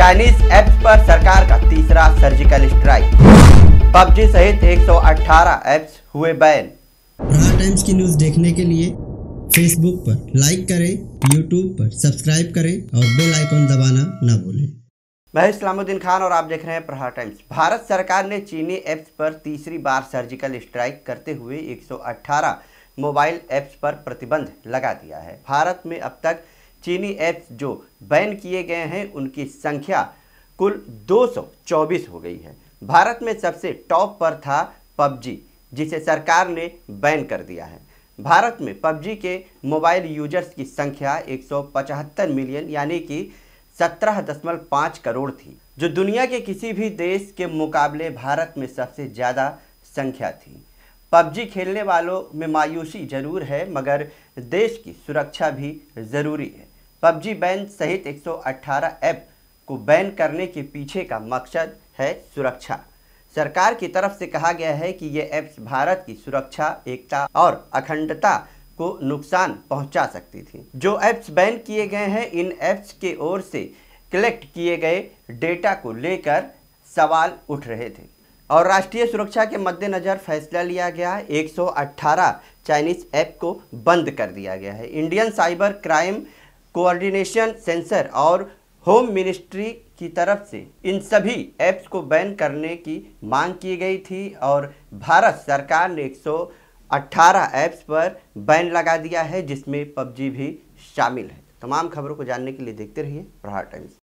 Chinese apps पर सरकार का तीसरा सर्जिकल स्ट्राइक पबजी सहित 118 एप्स हुए बैन प्रहार टाइम्स की न्यूज देखने के लिए फेसबुक पर लाइक करें यूट्यूब पर सब्सक्राइब करें और बेल आइकन दबाना ना भूलें मैं इस्लामुद्दीन खान और आप देख रहे हैं प्रहार टाइम्स भारत सरकार ने चीनी एप्स पर तीसरी बार सर्जिकल स्ट्राइक करते हुए 118 मोबाइल एप्स पर प्रतिबंध लगा दिया है भारत में अब तक चीनी ऐप्स जो बैन किए गए हैं उनकी संख्या कुल 224 हो गई है भारत में सबसे टॉप पर था पबजी जिसे सरकार ने बैन कर दिया है भारत में पबजी के मोबाइल यूजर्स की संख्या 175 मिलियन यानी कि 17.5 करोड़ थी जो दुनिया के किसी भी देश के मुकाबले भारत में सबसे ज़्यादा संख्या थी पबजी खेलने वालों में मायूसी जरूर है मगर देश की सुरक्षा भी ज़रूरी है पबजी बैन सहित 118 ऐप को बैन करने के पीछे का मकसद है सुरक्षा सरकार की तरफ से कहा गया है कि ये ऐप्स भारत की सुरक्षा एकता और अखंडता को नुकसान पहुंचा सकती थी जो ऐप्स बैन किए गए हैं इन ऐप्स के ओर से कलेक्ट किए गए डेटा को लेकर सवाल उठ रहे थे और राष्ट्रीय सुरक्षा के मद्देनज़र फैसला लिया गया 118 चाइनीज़ ऐप को बंद कर दिया गया है Indian cyber crime coordination centre और होम मिनिस्ट्री की तरफ से इन सभी ऐप्स को बैन करने की मांग की गई थी और भारत सरकार ने 118 ऐप्स पर बैन लगा दिया है जिसमें पबजी भी शामिल है तमाम खबरों को जानने के लिए देखते रहिए प्रहार टाइम्स